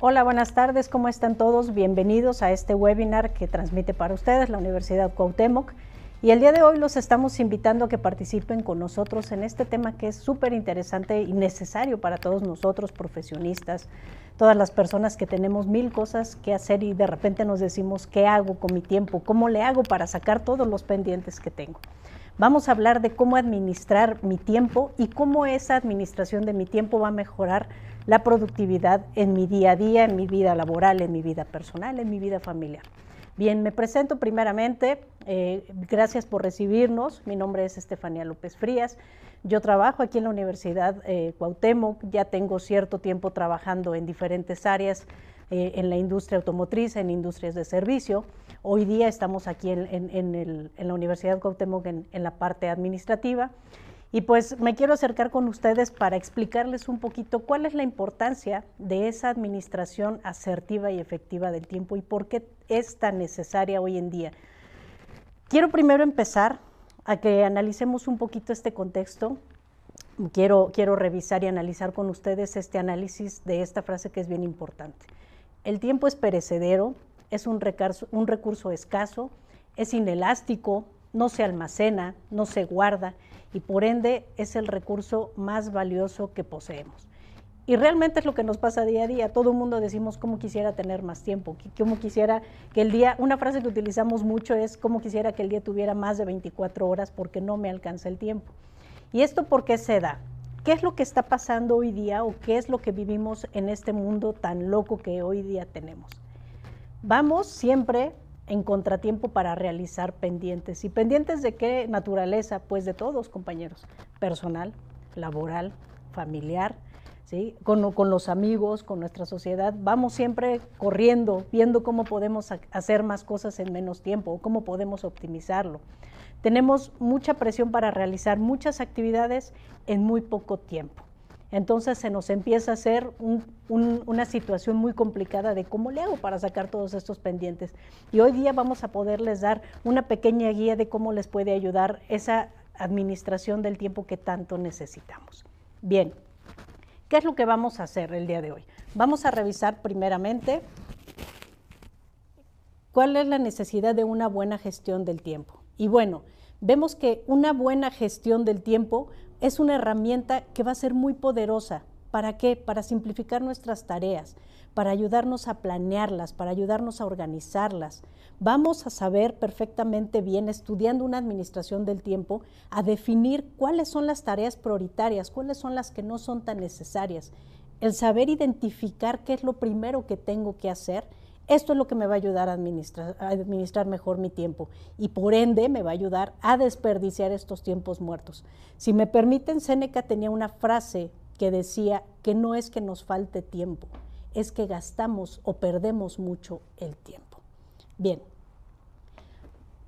Hola, buenas tardes, ¿cómo están todos? Bienvenidos a este webinar que transmite para ustedes la Universidad Cuauhtémoc. Y el día de hoy los estamos invitando a que participen con nosotros en este tema que es súper interesante y necesario para todos nosotros, profesionistas, todas las personas que tenemos mil cosas que hacer y de repente nos decimos, ¿qué hago con mi tiempo? ¿Cómo le hago para sacar todos los pendientes que tengo? Vamos a hablar de cómo administrar mi tiempo y cómo esa administración de mi tiempo va a mejorar la productividad en mi día a día, en mi vida laboral, en mi vida personal, en mi vida familiar. Bien, me presento primeramente. Eh, gracias por recibirnos. Mi nombre es Estefanía López Frías. Yo trabajo aquí en la Universidad eh, Cuauhtémoc. Ya tengo cierto tiempo trabajando en diferentes áreas eh, en la industria automotriz, en industrias de servicio. Hoy día estamos aquí en, la Universidad Cuauhtémoc en la parte administrativa. Y pues me quiero acercar con ustedes para explicarles un poquito cuál es la importancia de esa administración asertiva y efectiva del tiempo y por qué es tan necesaria hoy en día. Quiero primero empezar a que analicemos un poquito este contexto. Quiero, revisar y analizar con ustedes este análisis de esta frase que es bien importante. El tiempo es perecedero, es un un recurso escaso, es inelástico, no se almacena, no se guarda y por ende es el recurso más valioso que poseemos. Y realmente es lo que nos pasa día a día. Todo el mundo decimos cómo quisiera tener más tiempo, cómo quisiera que el día, una frase que utilizamos mucho es cómo quisiera que el día tuviera más de 24 horas porque no me alcanza el tiempo. ¿Y esto por qué se da? ¿Qué es lo que está pasando hoy día o qué es lo que vivimos en este mundo tan loco que hoy día tenemos? Vamos siempre en contratiempo para realizar pendientes. ¿Y pendientes de qué naturaleza? Pues de todos, compañeros, personal, laboral, familiar, ¿sí? con, con los amigos, con nuestra sociedad. Vamos siempre corriendo, viendo cómo podemos hacer más cosas en menos tiempo o cómo podemos optimizarlo. Tenemos mucha presión para realizar muchas actividades en muy poco tiempo. Entonces se nos empieza a hacer una situación muy complicada de cómo le hago para sacar todos estos pendientes. Y hoy día vamos a poderles dar una pequeña guía de cómo les puede ayudar esa administración del tiempo que tanto necesitamos. Bien, ¿qué es lo que vamos a hacer el día de hoy? Vamos a revisar primeramente cuál es la necesidad de una buena gestión del tiempo. Y bueno, vemos que una buena gestión del tiempo es una herramienta que va a ser muy poderosa. ¿Para qué? Para simplificar nuestras tareas, para ayudarnos a planearlas, para ayudarnos a organizarlas. Vamos a saber perfectamente bien, estudiando una administración del tiempo, a definir cuáles son las tareas prioritarias, cuáles son las que no son tan necesarias. El saber identificar qué es lo primero que tengo que hacer esto es lo que me va a ayudar a administrar, mejor mi tiempo y por ende me va a ayudar a desperdiciar estos tiempos muertos. Si me permiten, Seneca tenía una frase que decía que no es que nos falte tiempo, es que gastamos o perdemos mucho el tiempo. Bien,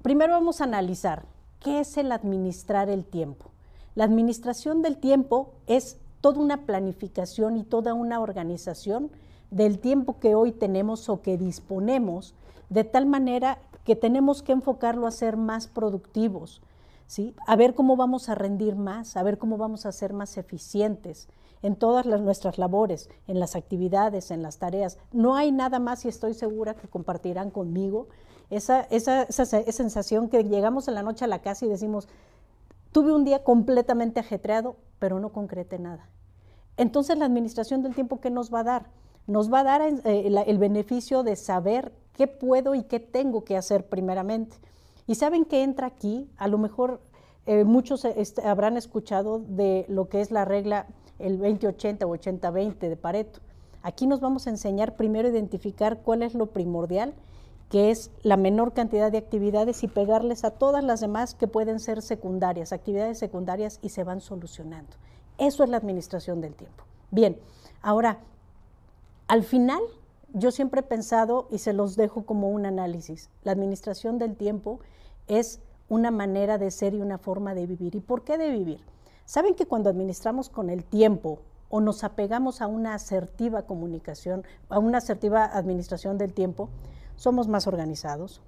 primero vamos a analizar qué es el administrar el tiempo. La administración del tiempo es toda una planificación y toda una organización del tiempo que hoy tenemos o que disponemos, de tal manera que tenemos que enfocarlo a ser más productivos, ¿sí? a ver cómo vamos a rendir más, a ver cómo vamos a ser más eficientes en todas nuestras labores, en las actividades, en las tareas. No hay nada más y estoy segura que compartirán conmigo esa, esa sensación que llegamos en la noche a la casa y decimos, tuve un día completamente ajetreado, pero no concreté nada. Entonces la administración del tiempo, ¿qué nos va a dar? nos va a dar eh, el beneficio de saber qué puedo y qué tengo que hacer primeramente. Y saben que entra aquí, a lo mejor eh, muchos eh, este, habrán escuchado de lo que es la regla el 20-80 o 80-20 de Pareto. Aquí nos vamos a enseñar primero a identificar cuál es lo primordial, que es la menor cantidad de actividades y pegarles a todas las demás que pueden ser secundarias, actividades secundarias y se van solucionando. Eso es la administración del tiempo. Bien, ahora, al final, yo siempre he pensado y se los dejo como un análisis, la administración del tiempo es una manera de ser y una forma de vivir. ¿Y por qué de vivir? Saben que cuando administramos con el tiempo o nos apegamos a una asertiva comunicación, a una asertiva administración del tiempo, somos más organizados,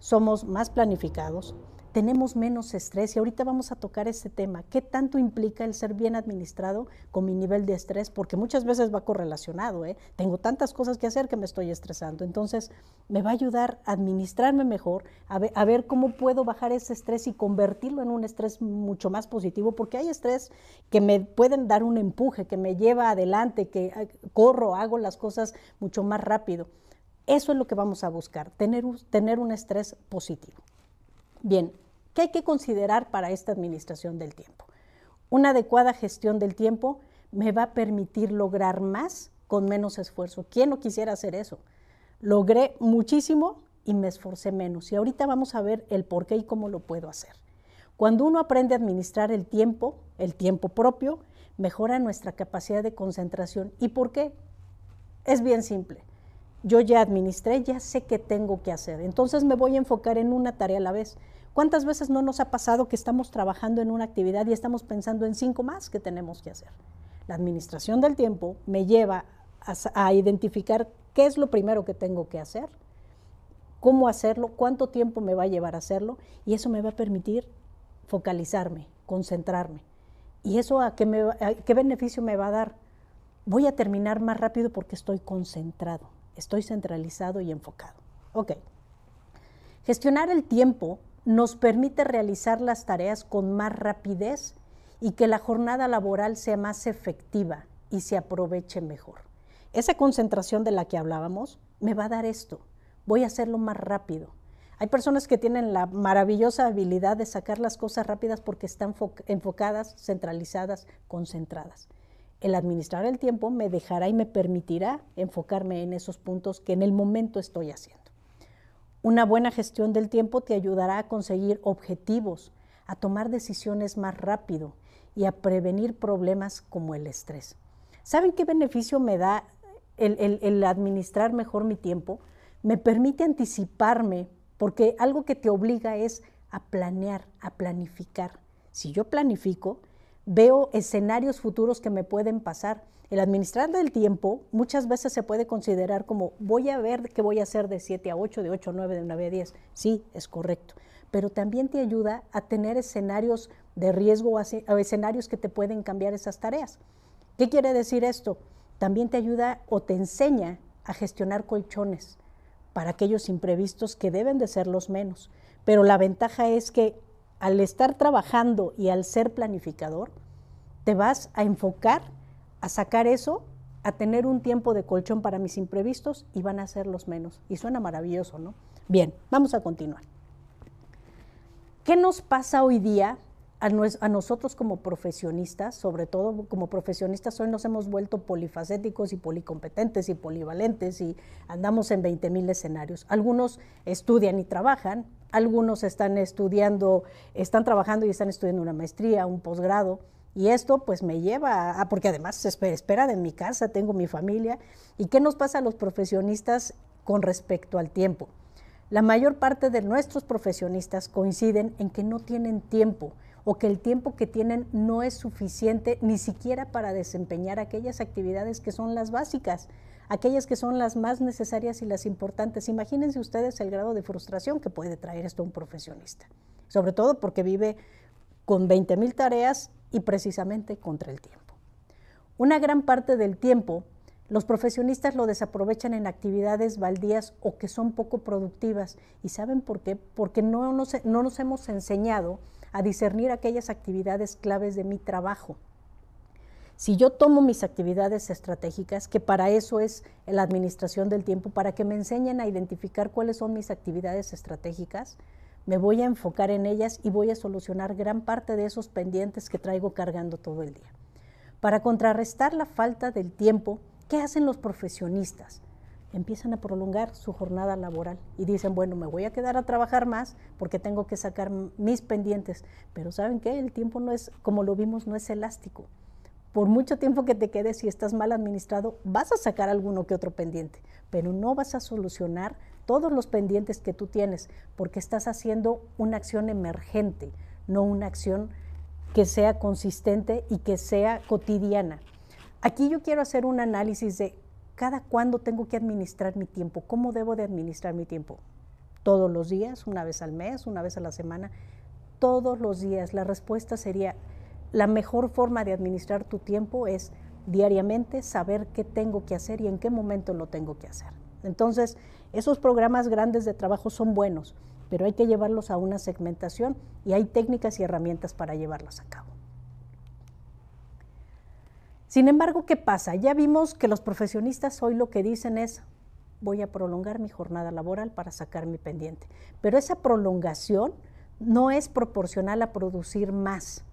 somos más planificados, tenemos menos estrés y ahorita vamos a tocar ese tema. ¿Qué tanto implica el ser bien administrado con mi nivel de estrés? Porque muchas veces va correlacionado. ¿eh? Tengo tantas cosas que hacer que me estoy estresando. Entonces, me va a ayudar a administrarme mejor, a ver, cómo puedo bajar ese estrés y convertirlo en un estrés mucho más positivo, porque hay estrés que me pueden dar un empuje, que me lleva adelante, que ah, corro, hago las cosas mucho más rápido. Eso es lo que vamos a buscar, tener, tener un estrés positivo. Bien, ¿Qué hay que considerar para esta administración del tiempo. Una adecuada gestión del tiempo me va a permitir lograr más con menos esfuerzo. ¿Quién no quisiera hacer eso? Logré muchísimo y me esforcé menos. Y ahorita vamos a ver el por qué y cómo lo puedo hacer. Cuando uno aprende a administrar el tiempo, el tiempo propio, mejora nuestra capacidad de concentración. ¿Y por qué? Es bien simple. Yo ya administré, ya sé qué tengo que hacer. Entonces me voy a enfocar en una tarea a la vez. ¿Cuántas veces no nos ha pasado que estamos trabajando en una actividad y estamos pensando en cinco más que tenemos que hacer? La administración del tiempo me lleva a, identificar qué es lo primero que tengo que hacer, cómo hacerlo, cuánto tiempo me va a llevar a hacerlo y eso me va a permitir focalizarme, concentrarme. ¿Y eso a qué beneficio me va a dar? Voy a terminar más rápido porque estoy concentrado, estoy centralizado y enfocado. Ok. Gestionar el tiempo nos permite realizar las tareas con más rapidez y que la jornada laboral sea más efectiva y se aproveche mejor. Esa concentración de la que hablábamos me va a dar esto. Voy a hacerlo más rápido. Hay personas que tienen la maravillosa habilidad de sacar las cosas rápidas porque están enfocadas, centralizadas, concentradas. El administrar el tiempo me dejará y me permitirá enfocarme en esos puntos que en el momento estoy haciendo. Una buena gestión del tiempo te ayudará a conseguir objetivos, a tomar decisiones más rápido y a prevenir problemas como el estrés. ¿Saben qué beneficio me da el, administrar mejor mi tiempo? Me permite anticiparme, porque algo que te obliga es a planear, a planificar. Si yo planifico, veo escenarios futuros que me pueden pasar. El administrar del tiempo muchas veces se puede considerar como voy a ver qué voy a hacer de 7 a 8, de 8 a 9, de 9 a 10. Sí, es correcto. Pero también te ayuda a tener escenarios de riesgo o escenarios que te pueden cambiar esas tareas. ¿Qué quiere decir esto? También te ayuda o te enseña a gestionar colchones para aquellos imprevistos que deben de ser los menos. Pero la ventaja es que al estar trabajando y al ser planificador, te vas a enfocar a sacar eso, a tener un tiempo de colchón para mis imprevistos y van a ser los menos. Y suena maravilloso, ¿no? Bien, vamos a continuar. ¿Qué nos pasa hoy día a, nosotros como profesionistas? Sobre todo como profesionistas hoy nos hemos vuelto polifacéticos y policompetentes y polivalentes y andamos en 20.000 escenarios. Algunos estudian y trabajan, algunos están estudiando, están trabajando y están estudiando una maestría, un posgrado. Y esto pues me lleva a, porque además se espera, espera de mi casa, tengo mi familia. ¿Y qué nos pasa a los profesionistas con respecto al tiempo? La mayor parte de nuestros profesionistas coinciden en que no tienen tiempo o que el tiempo que tienen no es suficiente ni siquiera para desempeñar aquellas actividades que son las básicas aquellas que son las más necesarias y las importantes. Imagínense ustedes el grado de frustración que puede traer esto a un profesionista, sobre todo porque vive con 20.000 tareas y precisamente contra el tiempo. Una gran parte del tiempo los profesionistas lo desaprovechan en actividades baldías o que son poco productivas. ¿Y saben por qué? Porque no no nos hemos enseñado a discernir aquellas actividades claves de mi trabajo. Si yo tomo mis actividades estratégicas, que para eso es la administración del tiempo, para que me enseñen a identificar cuáles son mis actividades estratégicas, me voy a enfocar en ellas y voy a solucionar gran parte de esos pendientes que traigo cargando todo el día. Para contrarrestar la falta del tiempo, ¿qué hacen los profesionistas? Empiezan a prolongar su jornada laboral y dicen, bueno, me voy a quedar a trabajar más porque tengo que sacar mis pendientes. Pero ¿saben qué? El tiempo no es, como lo vimos, no es elástico por mucho tiempo que te quedes, y estás mal administrado, vas a sacar alguno que otro pendiente, pero no vas a solucionar todos los pendientes que tú tienes, porque estás haciendo una acción emergente, no una acción que sea consistente y que sea cotidiana. Aquí yo quiero hacer un análisis de cada cuándo tengo que administrar mi tiempo, cómo debo de administrar mi tiempo. Todos los días, una vez al mes, una vez a la semana, todos los días. La respuesta sería, la mejor forma de administrar tu tiempo es diariamente saber qué tengo que hacer y en qué momento lo tengo que hacer. Entonces, esos programas grandes de trabajo son buenos, pero hay que llevarlos a una segmentación y hay técnicas y herramientas para llevarlas a cabo. Sin embargo, ¿qué pasa? Ya vimos que los profesionistas hoy lo que dicen es, voy a prolongar mi jornada laboral para sacar mi pendiente. Pero esa prolongación no es proporcional a producir más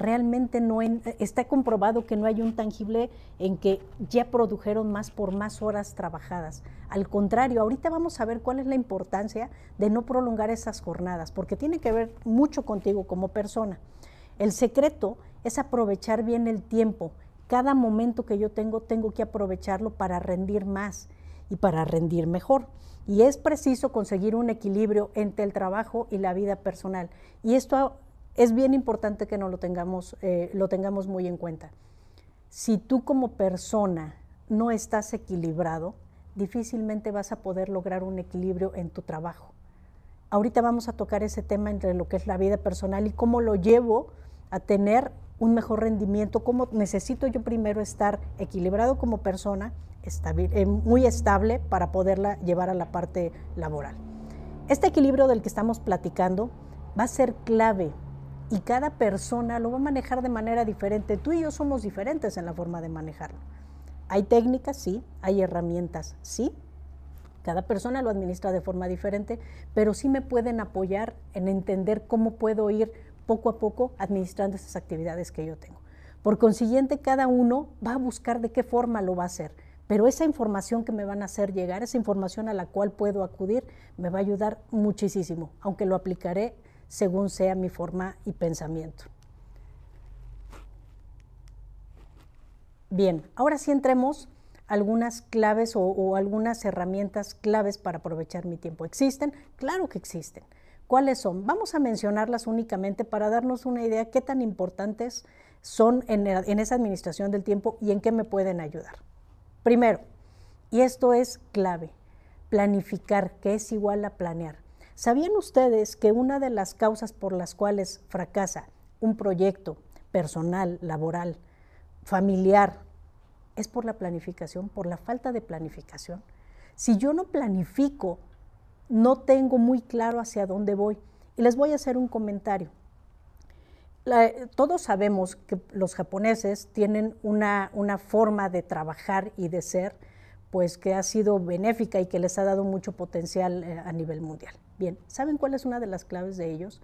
realmente no eh, está comprobado que no hay un tangible en que ya produjeron más por más horas trabajadas. Al contrario, ahorita vamos a ver cuál es la importancia de no prolongar esas jornadas, porque tiene que ver mucho contigo como persona. El secreto es aprovechar bien el tiempo. Cada momento que yo tengo, tengo que aprovecharlo para rendir más y para rendir mejor. Y es preciso conseguir un equilibrio entre el trabajo y la vida personal. Y esto es bien importante que no lo tengamos, eh, lo tengamos muy en cuenta. Si tú como persona no estás equilibrado, difícilmente vas a poder lograr un equilibrio en tu trabajo. Ahorita vamos a tocar ese tema entre lo que es la vida personal y cómo lo llevo a tener un mejor rendimiento, cómo necesito yo primero estar equilibrado como persona, eh, muy estable para poderla llevar a la parte laboral. Este equilibrio del que estamos platicando va a ser clave y cada persona lo va a manejar de manera diferente. Tú y yo somos diferentes en la forma de manejarlo. Hay técnicas, sí, hay herramientas, sí. Cada persona lo administra de forma diferente, pero sí me pueden apoyar en entender cómo puedo ir poco a poco administrando esas actividades que yo tengo. Por consiguiente, cada uno va a buscar de qué forma lo va a hacer, pero esa información que me van a hacer llegar, esa información a la cual puedo acudir, me va a ayudar muchísimo, aunque lo aplicaré según sea mi forma y pensamiento. Bien, ahora sí entremos algunas claves o, algunas herramientas claves para aprovechar mi tiempo. ¿Existen? Claro que existen. ¿Cuáles son? Vamos a mencionarlas únicamente para darnos una idea qué tan importantes son en, esa administración del tiempo y en qué me pueden ayudar. Primero, y esto es clave, planificar, que es igual a planear. ¿Sabían ustedes que una de las causas por las cuales fracasa un proyecto personal, laboral, familiar, es por la planificación, por la falta de planificación? Si yo no planifico, no tengo muy claro hacia dónde voy. Y les voy a hacer un comentario. todos sabemos que los japoneses tienen una forma de trabajar y de ser pues que ha sido benéfica y que les ha dado mucho potencial eh, a nivel mundial. Bien, ¿saben cuál es una de las claves de ellos?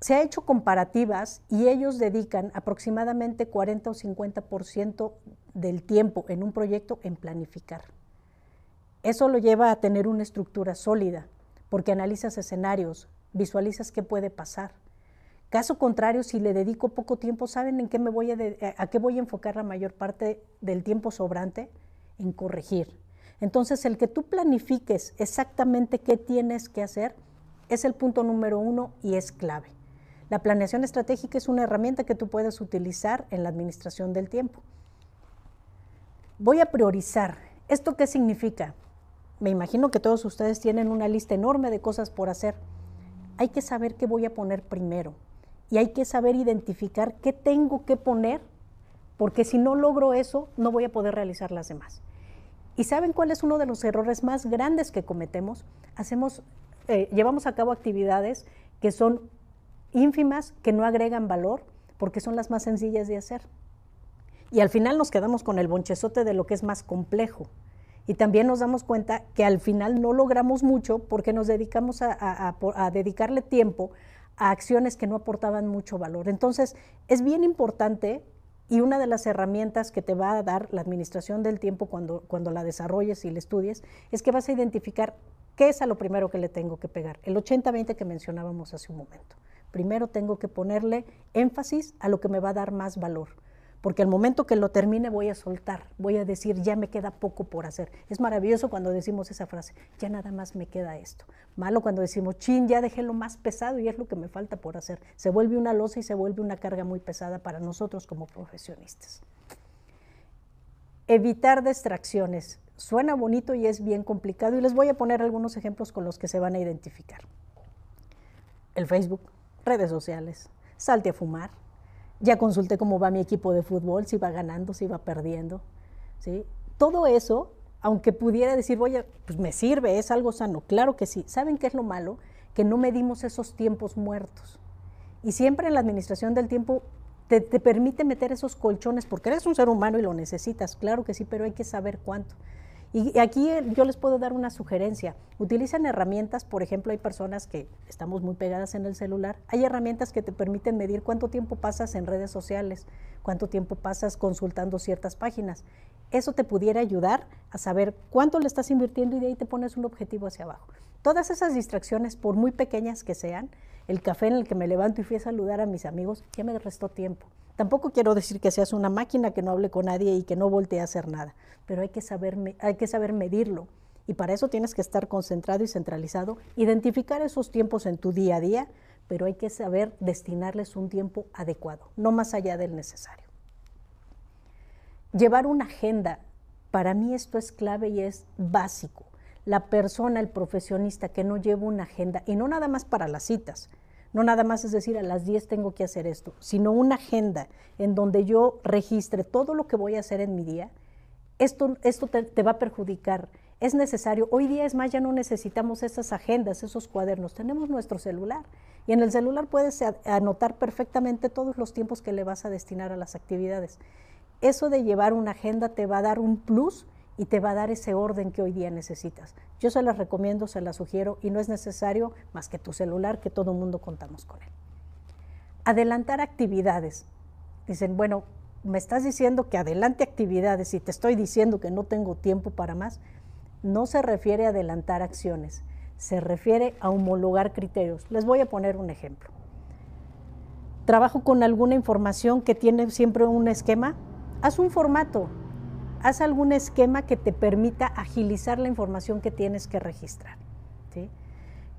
Se ha hecho comparativas y ellos dedican aproximadamente 40 o 50% del tiempo en un proyecto en planificar. Eso lo lleva a tener una estructura sólida, porque analizas escenarios, visualizas qué puede pasar. Caso contrario, si le dedico poco tiempo, ¿saben en qué me voy a qué voy a enfocar la mayor parte del tiempo sobrante? en corregir. Entonces, el que tú planifiques exactamente qué tienes que hacer es el punto número uno y es clave. La planeación estratégica es una herramienta que tú puedes utilizar en la administración del tiempo. Voy a priorizar. ¿Esto qué significa? Me imagino que todos ustedes tienen una lista enorme de cosas por hacer. Hay que saber qué voy a poner primero y hay que saber identificar qué tengo que poner porque si no logro eso no voy a poder realizar las demás. ¿Y saben cuál es uno de los errores más grandes que cometemos? Hacemos, eh, llevamos a cabo actividades que son ínfimas, que no agregan valor, porque son las más sencillas de hacer. Y al final nos quedamos con el bonchezote de lo que es más complejo. Y también nos damos cuenta que al final no logramos mucho porque nos dedicamos a dedicarle tiempo a acciones que no aportaban mucho valor. Entonces, es bien importante y una de las herramientas que te va a dar la administración del tiempo cuando, la desarrolles y la estudies es que vas a identificar qué es a lo primero que le tengo que pegar. El 80-20 que mencionábamos hace un momento. Primero tengo que ponerle énfasis a lo que me va a dar más valor porque al momento que lo termine voy a soltar, voy a decir, ya me queda poco por hacer. Es maravilloso cuando decimos esa frase, ya nada más me queda esto. Malo cuando decimos, chin, ya dejé lo más pesado y es lo que me falta por hacer. Se vuelve una losa y se vuelve una carga muy pesada para nosotros como profesionistas. Evitar distracciones. Suena bonito y es bien complicado y les voy a poner algunos ejemplos con los que se van a identificar. El Facebook, redes sociales, salte a fumar, ya consulté cómo va mi equipo de fútbol, si va ganando, si va perdiendo. ¿sí? Todo eso, aunque pudiera decir, oye, pues me sirve, es algo sano, claro que sí. ¿Saben qué es lo malo? Que no medimos esos tiempos muertos. Y siempre en la administración del tiempo te permite meter esos colchones, porque eres un ser humano y lo necesitas, claro que sí, pero hay que saber cuánto. Y aquí eh, yo les puedo dar una sugerencia. Utilicen herramientas, por ejemplo, hay personas que estamos muy pegadas en el celular. Hay herramientas que te permiten medir cuánto tiempo pasas en redes sociales, cuánto tiempo pasas consultando ciertas páginas eso te pudiera ayudar a saber cuánto le estás invirtiendo y de ahí te pones un objetivo hacia abajo. Todas esas distracciones, por muy pequeñas que sean, el café en el que me levanto y fui a saludar a mis amigos, ya me restó tiempo. Tampoco quiero decir que seas una máquina que no hable con nadie y que no voltee a hacer nada, pero hay que saber, hay que saber medirlo. Y para eso tienes que estar concentrado y centralizado, identificar esos tiempos en tu día a día, pero hay que saber destinarles un tiempo adecuado, no más allá del necesario llevar una agenda. Para mí esto es clave y es básico. La persona, el profesionista que no lleva una agenda, y no nada más para las citas, no nada más es decir a las 10 tengo que hacer esto, sino una agenda en donde yo registre todo lo que voy a hacer en mi día, esto, te va a perjudicar. Es necesario, hoy día es más, ya no necesitamos esas agendas, esos cuadernos, tenemos nuestro celular y en el celular puedes anotar perfectamente todos los tiempos que le vas a destinar a las actividades eso de llevar una agenda te va a dar un plus y te va a dar ese orden que hoy día necesitas. Yo se las recomiendo, se las sugiero y no es necesario más que tu celular, que todo el mundo contamos con él. Adelantar actividades. Dicen, bueno, me estás diciendo que adelante actividades y te estoy diciendo que no tengo tiempo para más. No se refiere a adelantar acciones, se refiere a homologar criterios. Les voy a poner un ejemplo. Trabajo con alguna información que tiene siempre un esquema haz un formato, haz algún esquema que te permita agilizar la información que tienes que registrar.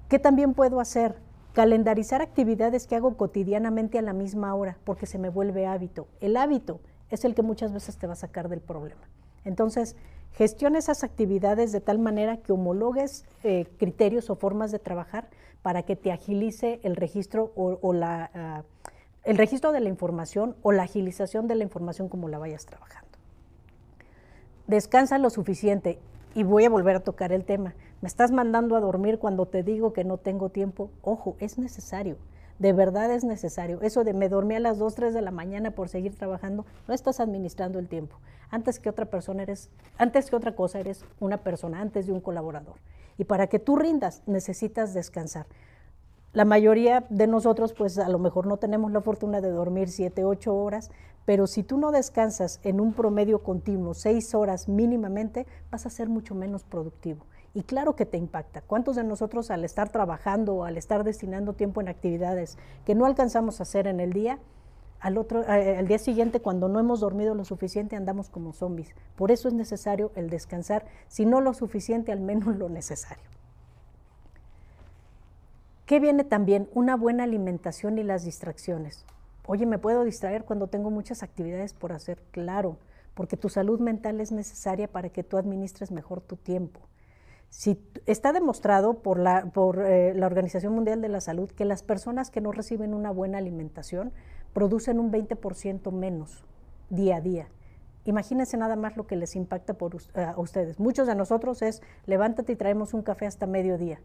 ¿Qué también puedo hacer? Calendarizar actividades que hago cotidianamente a la misma hora, porque se me vuelve hábito. El hábito es el que muchas veces te va a sacar del problema. Entonces, gestiona esas actividades de tal manera que homologues eh, criterios o formas de trabajar para que te agilice el registro o, la... Ah, el registro de la información o la agilización de la información como la vayas trabajando. Descansa lo suficiente y voy a volver a tocar el tema. Me estás mandando a dormir cuando te digo que no tengo tiempo. Ojo, es necesario. De verdad es necesario. Eso de me dormí a las 2, 3 de la mañana por seguir trabajando, no estás administrando el tiempo. Antes que otra persona eres, antes que otra cosa eres una persona, antes de un colaborador. Y para que tú rindas necesitas descansar la mayoría de nosotros, pues a lo mejor no tenemos la fortuna de dormir 7, ocho horas, pero si tú no descansas en un promedio continuo, seis horas mínimamente, vas a ser mucho menos productivo. Y claro que te impacta. ¿Cuántos de nosotros al estar trabajando, o al estar destinando tiempo en actividades que no alcanzamos a hacer en el día, al, otro, eh, al día siguiente cuando no hemos dormido lo suficiente andamos como zombies? Por eso es necesario el descansar, si no lo suficiente, al menos lo necesario. ¿Qué viene también? Una buena alimentación y las distracciones. Oye, me puedo distraer cuando tengo muchas actividades por hacer, claro, porque tu salud mental es necesaria para que tú administres mejor tu tiempo. Si, está demostrado por, eh, la, Organización Mundial de la Salud que las personas que no reciben una buena alimentación producen un 20% menos día a día. Imagínense nada más lo que les impacta por, eh, a ustedes. Muchos de nosotros es levántate y traemos un café hasta mediodía.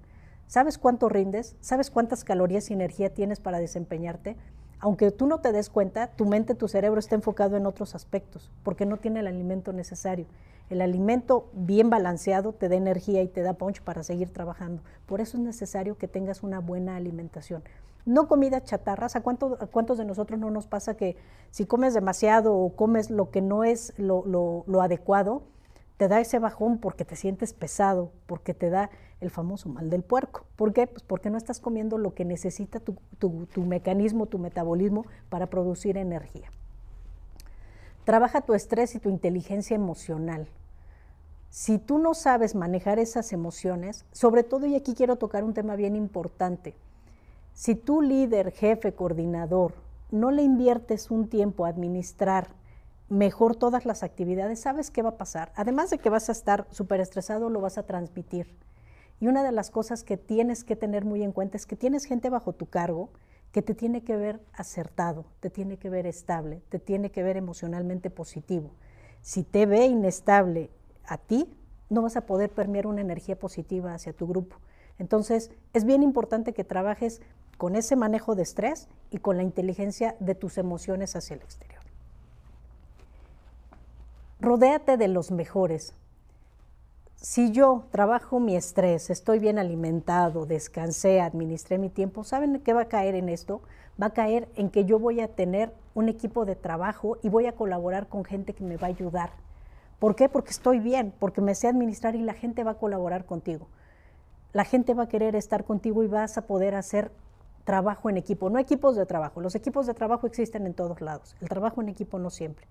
¿Sabes cuánto rindes? ¿Sabes cuántas calorías y energía tienes para desempeñarte? Aunque tú no te des cuenta, tu mente, tu cerebro está enfocado en otros aspectos, porque no tiene el alimento necesario. El alimento bien balanceado te da energía y te da punch para seguir trabajando. Por eso es necesario que tengas una buena alimentación. No comida chatarras. ¿A, cuántos de nosotros no nos pasa que si comes demasiado o comes lo que no es lo adecuado, te da ese bajón porque te sientes pesado, porque te da el famoso mal del puerco. ¿Por qué? Pues porque no estás comiendo lo que necesita tu, mecanismo, tu metabolismo para producir energía. Trabaja tu estrés y tu inteligencia emocional. Si tú no sabes manejar esas emociones, sobre todo, y aquí quiero tocar un tema bien importante, si tu líder, jefe, coordinador, no le inviertes un tiempo a administrar mejor todas las actividades, sabes qué va a pasar. Además de que vas a estar súper estresado, lo vas a transmitir. Y una de las cosas que tienes que tener muy en cuenta es que tienes gente bajo tu cargo que te tiene que ver acertado, te tiene que ver estable, te tiene que ver emocionalmente positivo. Si te ve inestable a ti, no vas a poder permear una energía positiva hacia tu grupo. Entonces, es bien importante que trabajes con ese manejo de estrés y con la inteligencia de tus emociones hacia el exterior rodéate de los mejores. Si yo trabajo mi estrés, estoy bien alimentado, descansé, administré mi tiempo, ¿saben qué va a caer en esto? Va a caer en que yo voy a tener un equipo de trabajo y voy a colaborar con gente que me va a ayudar. ¿Por qué? Porque estoy bien, porque me sé administrar y la gente va a colaborar contigo. La gente va a querer estar contigo y vas a poder hacer trabajo en equipo, no equipos de trabajo. Los equipos de trabajo existen en todos lados. El trabajo en equipo no siempre.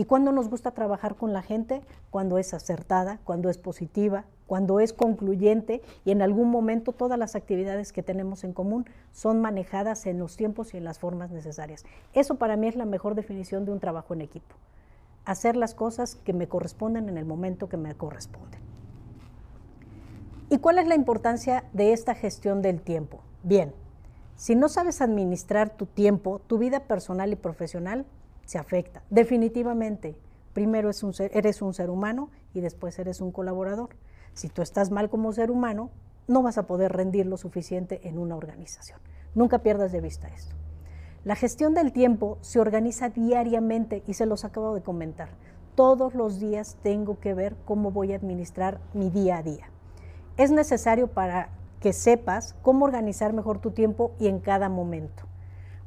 ¿Y cuándo nos gusta trabajar con la gente? Cuando es acertada, cuando es positiva, cuando es concluyente y en algún momento todas las actividades que tenemos en común son manejadas en los tiempos y en las formas necesarias. Eso para mí es la mejor definición de un trabajo en equipo. Hacer las cosas que me corresponden en el momento que me corresponden. ¿Y cuál es la importancia de esta gestión del tiempo? Bien, si no sabes administrar tu tiempo, tu vida personal y profesional, se afecta. Definitivamente, primero eres un ser humano y después eres un colaborador. Si tú estás mal como ser humano, no vas a poder rendir lo suficiente en una organización. Nunca pierdas de vista esto. La gestión del tiempo se organiza diariamente y se los acabo de comentar. Todos los días tengo que ver cómo voy a administrar mi día a día. Es necesario para que sepas cómo organizar mejor tu tiempo y en cada momento.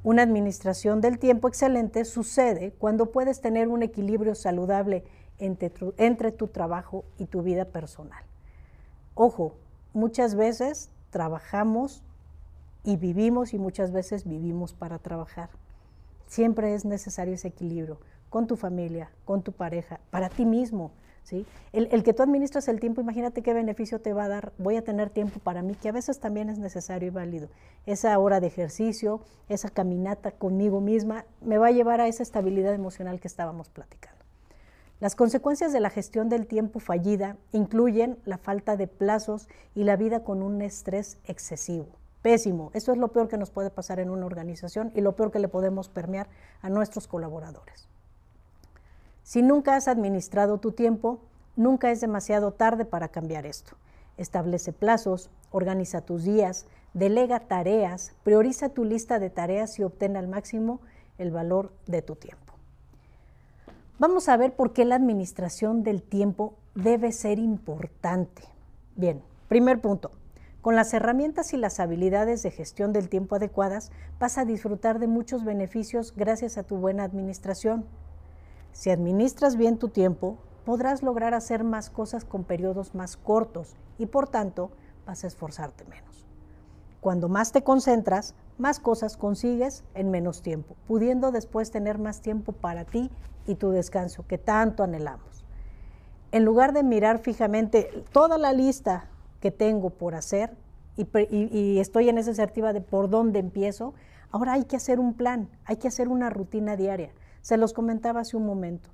Una administración del tiempo excelente sucede cuando puedes tener un equilibrio saludable entre tu, trabajo y tu vida personal. Ojo, muchas veces trabajamos y vivimos y muchas veces vivimos para trabajar. Siempre es necesario ese equilibrio con tu familia, con tu pareja, para ti mismo. El, que tú administras el tiempo, imagínate qué beneficio te va a dar. Voy a tener tiempo para mí, que a veces también es necesario y válido. Esa hora de ejercicio, esa caminata conmigo misma, me va a llevar a esa estabilidad emocional que estábamos platicando. Las consecuencias de la gestión del tiempo fallida incluyen la falta de plazos y la vida con un estrés excesivo. Pésimo. Eso es lo peor que nos puede pasar en una organización y lo peor que le podemos permear a nuestros colaboradores. Si nunca has administrado tu tiempo, nunca es demasiado tarde para cambiar esto. Establece plazos, organiza tus días, delega tareas, prioriza tu lista de tareas y obtén al máximo el valor de tu tiempo. Vamos a ver por qué la administración del tiempo debe ser importante. Bien, primer punto. Con las herramientas y las habilidades de gestión del tiempo adecuadas, vas a disfrutar de muchos beneficios gracias a tu buena administración. Si administras bien tu tiempo, podrás lograr hacer más cosas con periodos más cortos y por tanto vas a esforzarte menos. Cuando más te concentras, más cosas consigues en menos tiempo, pudiendo después tener más tiempo para ti y tu descanso que tanto anhelamos. En lugar de mirar fijamente toda la lista que tengo por hacer y, estoy en esa asertiva de por dónde empiezo, ahora hay que hacer un plan, hay que hacer una rutina diaria. Se los comentaba hace un momento.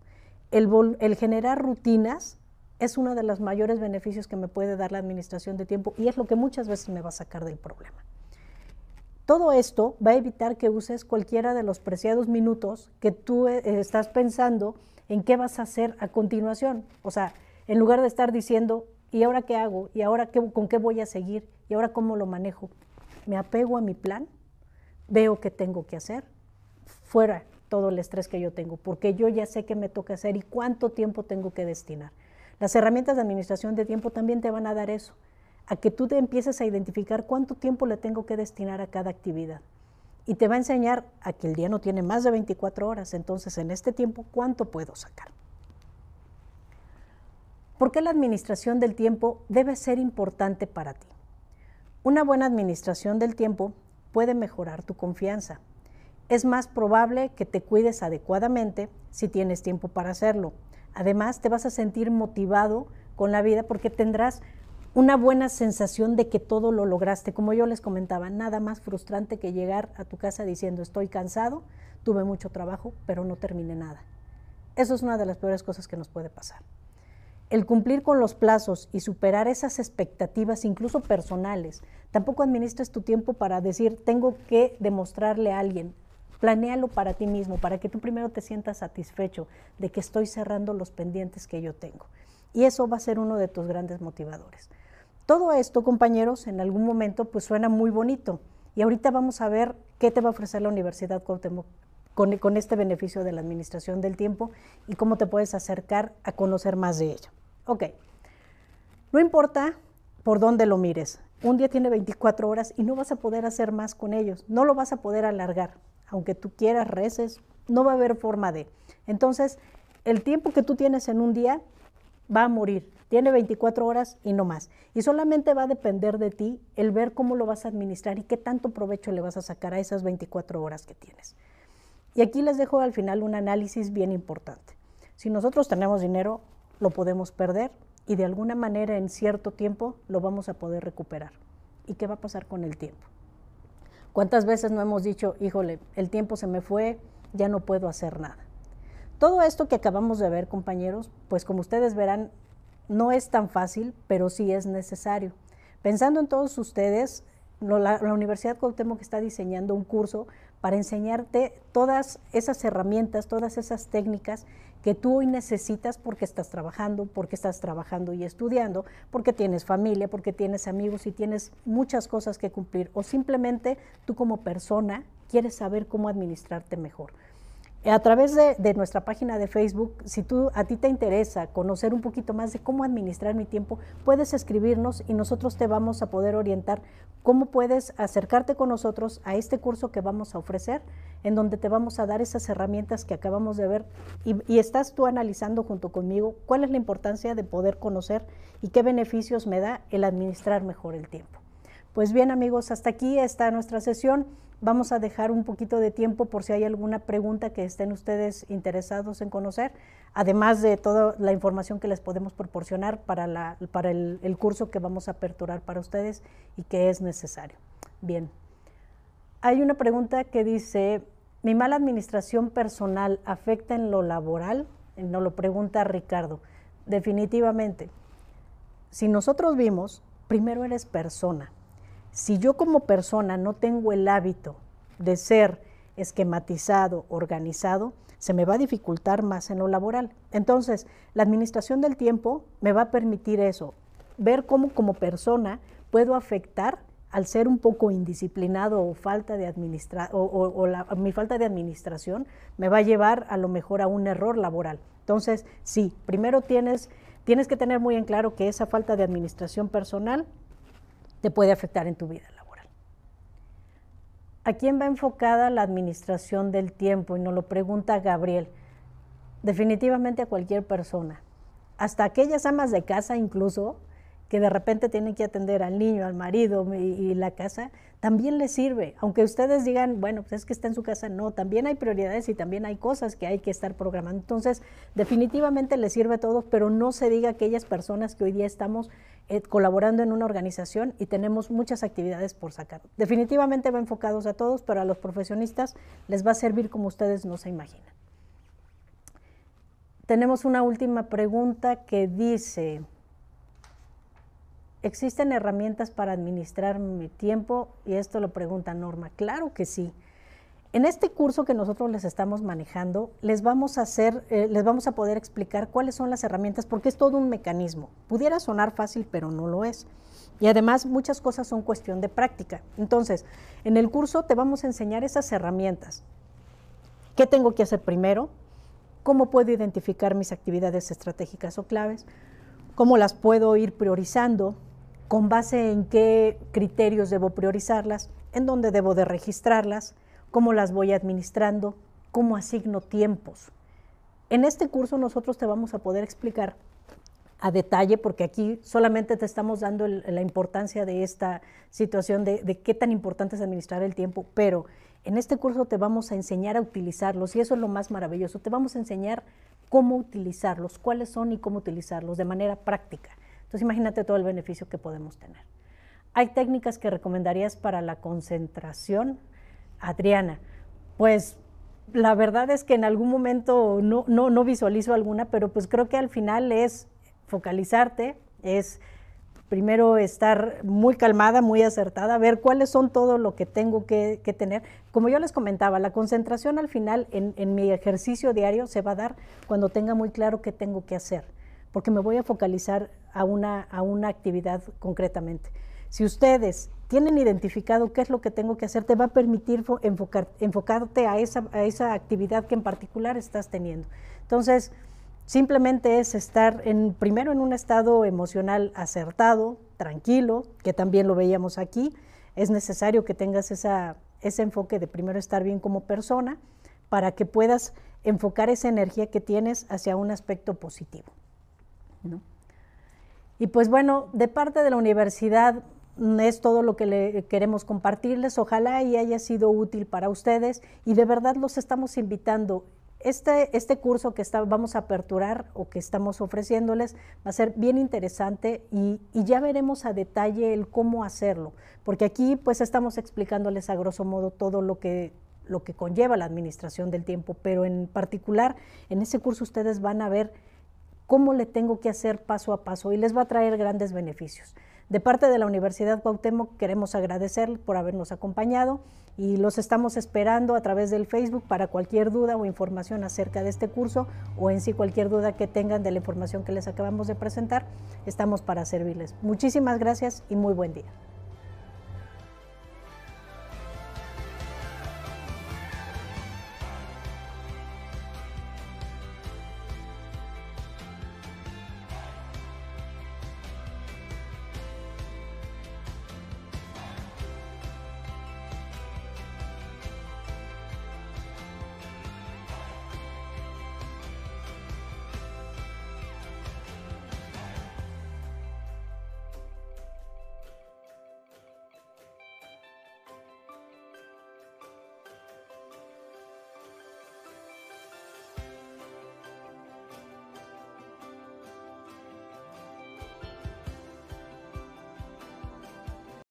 El, generar rutinas es uno de los mayores beneficios que me puede dar la administración de tiempo y es lo que muchas veces me va a sacar del problema. Todo esto va a evitar que uses cualquiera de los preciados minutos que tú eh, estás pensando en qué vas a hacer a continuación. O sea, en lugar de estar diciendo, ¿y ahora qué hago? ¿Y ahora con qué voy a seguir? ¿Y ahora cómo lo manejo? Me apego a mi plan, veo qué tengo que hacer, fuera, todo el estrés que yo tengo, porque yo ya sé qué me toca hacer y cuánto tiempo tengo que destinar. Las herramientas de administración de tiempo también te van a dar eso, a que tú te empieces a identificar cuánto tiempo le tengo que destinar a cada actividad. Y te va a enseñar a que el día no tiene más de 24 horas, entonces en este tiempo, ¿cuánto puedo sacar? ¿Por qué la administración del tiempo debe ser importante para ti? Una buena administración del tiempo puede mejorar tu confianza, es más probable que te cuides adecuadamente si tienes tiempo para hacerlo. Además, te vas a sentir motivado con la vida porque tendrás una buena sensación de que todo lo lograste. Como yo les comentaba, nada más frustrante que llegar a tu casa diciendo estoy cansado, tuve mucho trabajo, pero no terminé nada. Eso es una de las peores cosas que nos puede pasar. El cumplir con los plazos y superar esas expectativas, incluso personales. Tampoco administras tu tiempo para decir, tengo que demostrarle a alguien. Planéalo para ti mismo, para que tú primero te sientas satisfecho de que estoy cerrando los pendientes que yo tengo. Y eso va a ser uno de tus grandes motivadores. Todo esto, compañeros, en algún momento pues suena muy bonito. Y ahorita vamos a ver qué te va a ofrecer la Universidad Cuauhtémoc con, con este beneficio de la administración del tiempo y cómo te puedes acercar a conocer más de ella. Ok, no importa por dónde lo mires, un día tiene 24 horas y no vas a poder hacer más con ellos, no lo vas a poder alargar aunque tú quieras, reces, no va a haber forma de. Entonces, el tiempo que tú tienes en un día va a morir. Tiene 24 horas y no más. Y solamente va a depender de ti el ver cómo lo vas a administrar y qué tanto provecho le vas a sacar a esas 24 horas que tienes. Y aquí les dejo al final un análisis bien importante. Si nosotros tenemos dinero, lo podemos perder y de alguna manera en cierto tiempo lo vamos a poder recuperar. ¿Y qué va a pasar con el tiempo? ¿Cuántas veces no hemos dicho, híjole, el tiempo se me fue, ya no puedo hacer nada? Todo esto que acabamos de ver, compañeros, pues como ustedes verán, no es tan fácil, pero sí es necesario. Pensando en todos ustedes, la, la Universidad que está diseñando un curso para enseñarte todas esas herramientas, todas esas técnicas que tú hoy necesitas porque estás trabajando, porque estás trabajando y estudiando, porque tienes familia, porque tienes amigos y tienes muchas cosas que cumplir o simplemente tú como persona quieres saber cómo administrarte mejor. A través de, nuestra página de Facebook, si tú, a ti te interesa conocer un poquito más de cómo administrar mi tiempo, puedes escribirnos y nosotros te vamos a poder orientar cómo puedes acercarte con nosotros a este curso que vamos a ofrecer, en donde te vamos a dar esas herramientas que acabamos de ver y estás tú analizando junto conmigo cuál es la importancia de poder conocer y qué beneficios me da el administrar mejor el tiempo. Pues bien amigos, hasta aquí está nuestra sesión. Vamos a dejar un poquito de tiempo por si hay alguna pregunta que estén ustedes interesados en conocer, además de toda la información que les podemos proporcionar para, para el, el curso que vamos a aperturar para ustedes y que es necesario. Bien, hay una pregunta que dice, ¿mi mala administración personal afecta en lo laboral? Nos lo pregunta Ricardo. Definitivamente, si nosotros vimos, primero eres persona si yo como persona no tengo el hábito de ser esquematizado, organizado, se me va a dificultar más en lo laboral. Entonces, la administración del tiempo me va a permitir eso, ver cómo como persona puedo afectar al ser un poco indisciplinado o falta de o, mi falta de administración me va a llevar a lo mejor a un error laboral. Entonces, sí, primero tienes, tienes que tener muy en claro que esa falta de administración personal te puede afectar en tu vida laboral. ¿A quién va enfocada la administración del tiempo? Y nos lo pregunta Gabriel. Definitivamente a cualquier persona, hasta aquellas amas de casa incluso, que de repente tienen que atender al niño, al marido y, la casa, también les sirve. Aunque ustedes digan, bueno, pues es que está en su casa, no, también hay prioridades y también hay cosas que hay que estar programando. Entonces, definitivamente les sirve a todos, pero no se diga a aquellas personas que hoy día estamos eh, colaborando en una organización y tenemos muchas actividades por sacar. Definitivamente va enfocados a todos, pero a los profesionistas les va a servir como ustedes no se imaginan. Tenemos una última pregunta que dice, ¿existen herramientas para administrar mi tiempo? Y esto lo pregunta Norma. Claro que sí. En este curso que nosotros les estamos manejando, les vamos a hacer, eh, les vamos a poder explicar cuáles son las herramientas, porque es todo un mecanismo. Pudiera sonar fácil, pero no lo es. Y además muchas cosas son cuestión de práctica. Entonces, en el curso te vamos a enseñar esas herramientas. ¿Qué tengo que hacer primero? ¿Cómo puedo identificar mis actividades estratégicas o claves? ¿Cómo las puedo ir priorizando? ¿Con base en qué criterios debo priorizarlas? ¿En dónde debo de registrarlas? cómo las voy administrando, cómo asigno tiempos. En este curso nosotros te vamos a poder explicar a detalle, porque aquí solamente te estamos dando la importancia de esta situación, de, de, qué tan importante es administrar el tiempo, pero en este curso te vamos a enseñar a utilizarlos y eso es lo más maravilloso. Te vamos a enseñar cómo utilizarlos, cuáles son y cómo utilizarlos de manera práctica. Entonces imagínate todo el beneficio que podemos tener. Hay técnicas que recomendarías para la concentración, Adriana, pues la verdad es que en algún momento no, no, visualizo alguna, pero pues creo que al final es focalizarte, es primero estar muy calmada, muy acertada, ver cuáles son todo lo que tengo que, tener. Como yo les comentaba, la concentración al final en, mi ejercicio diario se va a dar cuando tenga muy claro qué tengo que hacer, porque me voy a focalizar a una, a una actividad concretamente. Si ustedes tienen identificado qué es lo que tengo que hacer, te va a permitir enfocarte a esa, a esa actividad que en particular estás teniendo. Entonces, simplemente es estar en, primero en un estado emocional acertado, tranquilo, que también lo veíamos aquí. Es necesario que tengas esa, ese enfoque de primero estar bien como persona para que puedas enfocar esa energía que tienes hacia un aspecto positivo. ¿no? Y pues bueno, de parte de la universidad es todo lo que le queremos compartirles. Ojalá y haya sido útil para ustedes y de verdad los estamos invitando. Este, este curso que está, vamos a aperturar o que estamos ofreciéndoles va a ser bien interesante y, ya veremos a detalle el cómo hacerlo, porque aquí pues estamos explicándoles a grosso modo todo lo lo que conlleva la administración del tiempo, pero en particular en ese curso ustedes van a ver cómo le tengo que hacer paso a paso y les va a traer grandes beneficios. De parte de la Universidad Cuauhtémoc queremos agradecer por habernos acompañado y los estamos esperando a través del Facebook para cualquier duda o información acerca de este curso o en sí cualquier duda que tengan de la información que les acabamos de presentar. Estamos para servirles. Muchísimas gracias y muy buen día.